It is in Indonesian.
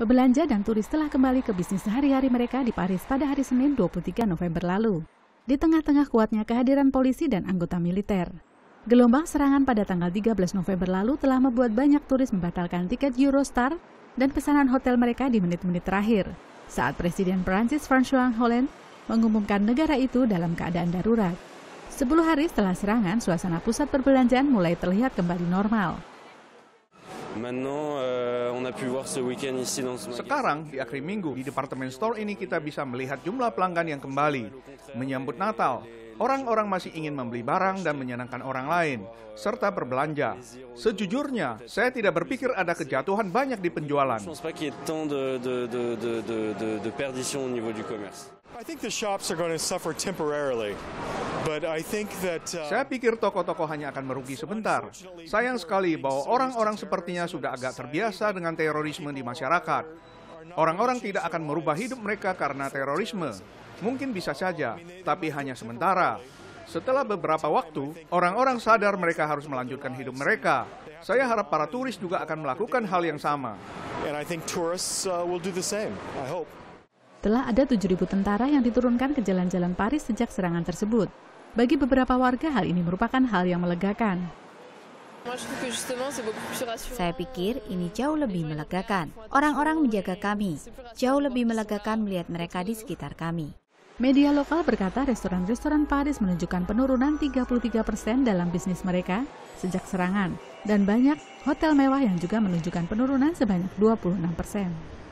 Pebelanja dan turis telah kembali ke bisnis sehari-hari mereka di Paris pada hari Senin 23 November lalu, di tengah-tengah kuatnya kehadiran polisi dan anggota militer. Gelombang serangan pada tanggal 13 November lalu telah membuat banyak turis membatalkan tiket Eurostar dan pesanan hotel mereka di menit-menit terakhir, saat Presiden Perancis François Hollande mengumumkan negara itu dalam keadaan darurat. Sepuluh hari setelah serangan, suasana pusat perbelanjaan mulai terlihat kembali normal. Euh, Sekarang di akhir minggu di departemen store ini kita bisa melihat jumlah pelanggan yang kembali menyambut Natal. Orang-orang masih ingin membeli barang dan menyenangkan orang lain, serta berbelanja. Sejujurnya, saya tidak berpikir ada kejatuhan banyak di penjualan. Saya pikir toko-toko hanya akan merugi sebentar. Sayang sekali bahwa orang-orang sepertinya sudah agak terbiasa dengan terorisme di masyarakat. Orang-orang tidak akan merubah hidup mereka karena terorisme. Mungkin bisa saja, tapi hanya sementara. Setelah beberapa waktu, orang-orang sadar mereka harus melanjutkan hidup mereka. Saya harap para turis juga akan melakukan hal yang sama telah ada 7.000 tentara yang diturunkan ke jalan-jalan Paris sejak serangan tersebut. Bagi beberapa warga, hal ini merupakan hal yang melegakan. Saya pikir ini jauh lebih melegakan. Orang-orang menjaga kami, jauh lebih melegakan melihat mereka di sekitar kami. Media lokal berkata restoran-restoran Paris menunjukkan penurunan 33 persen dalam bisnis mereka sejak serangan, dan banyak hotel mewah yang juga menunjukkan penurunan sebanyak 26 persen.